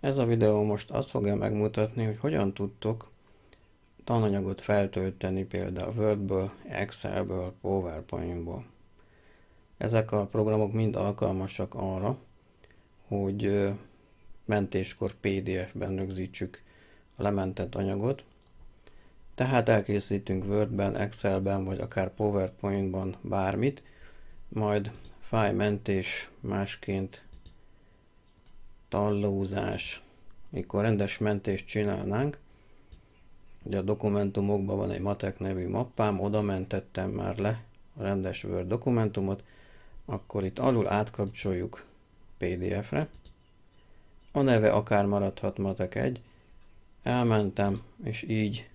Ez a videó most azt fogja megmutatni, hogy hogyan tudtok tananyagot feltölteni például Wordből, Excelből, PowerPointból. Ezek a programok mind alkalmasak arra, hogy mentéskor PDF-ben rögzítsük a lementett anyagot, tehát elkészítünk Wordben, Excelben, vagy akár PowerPointban bármit, majd fájmentés másként tallózás. Mikor rendes mentést csinálnánk, ugye a dokumentumokban van egy matek nevű mappám, oda mentettem már le a rendes Word dokumentumot, akkor itt alul átkapcsoljuk PDF-re. A neve akár maradhat matek 1, elmentem, és így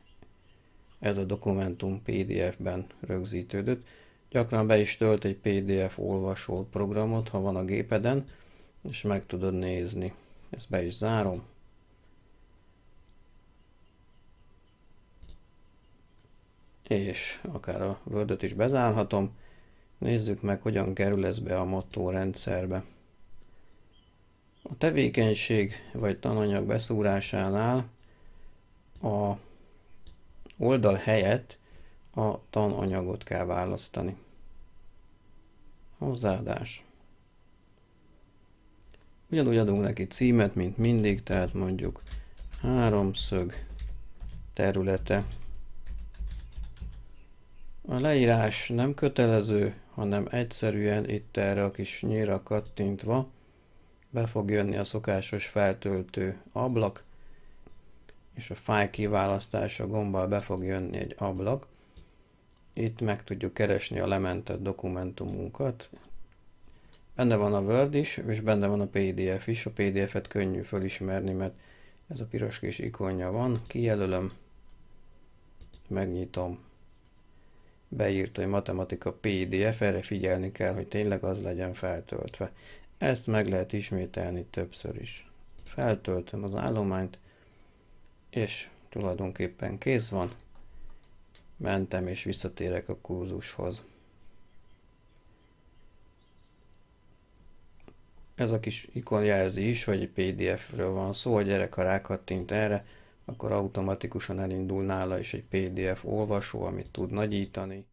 ez a dokumentum PDF-ben rögzítődött. Gyakran be is tölt egy PDF olvasó programot, ha van a gépeden, és meg tudod nézni. Ezt be is zárom. És akár a word is bezárhatom. Nézzük meg, hogyan kerül ez be a motto rendszerbe. A tevékenység vagy tananyag beszúrásánál a oldal helyett a tananyagot kell választani. Hozzáadás. Ugyanúgy adunk neki címet, mint mindig, tehát mondjuk háromszög területe. A leírás nem kötelező, hanem egyszerűen itt erre a kis nyíra kattintva be fog jönni a szokásos feltöltő ablak, és a fáj kiválasztása gombbal be fog jönni egy ablak. Itt meg tudjuk keresni a lementett dokumentumunkat, Benne van a Word is, és benne van a PDF is. A PDF-et könnyű fölismerni, mert ez a piros kis ikonja van. Kijelölöm, megnyitom, beírt, hogy matematika PDF, erre figyelni kell, hogy tényleg az legyen feltöltve. Ezt meg lehet ismételni többször is. Feltöltöm az állományt, és tulajdonképpen kész van. Mentem és visszatérek a kurzushoz. ez a kis ikon jelzi is, hogy PDF-ről van szó, a gyerek ha rákattint erre, akkor automatikusan elindul nála is egy PDF olvasó, amit tud nagyítani.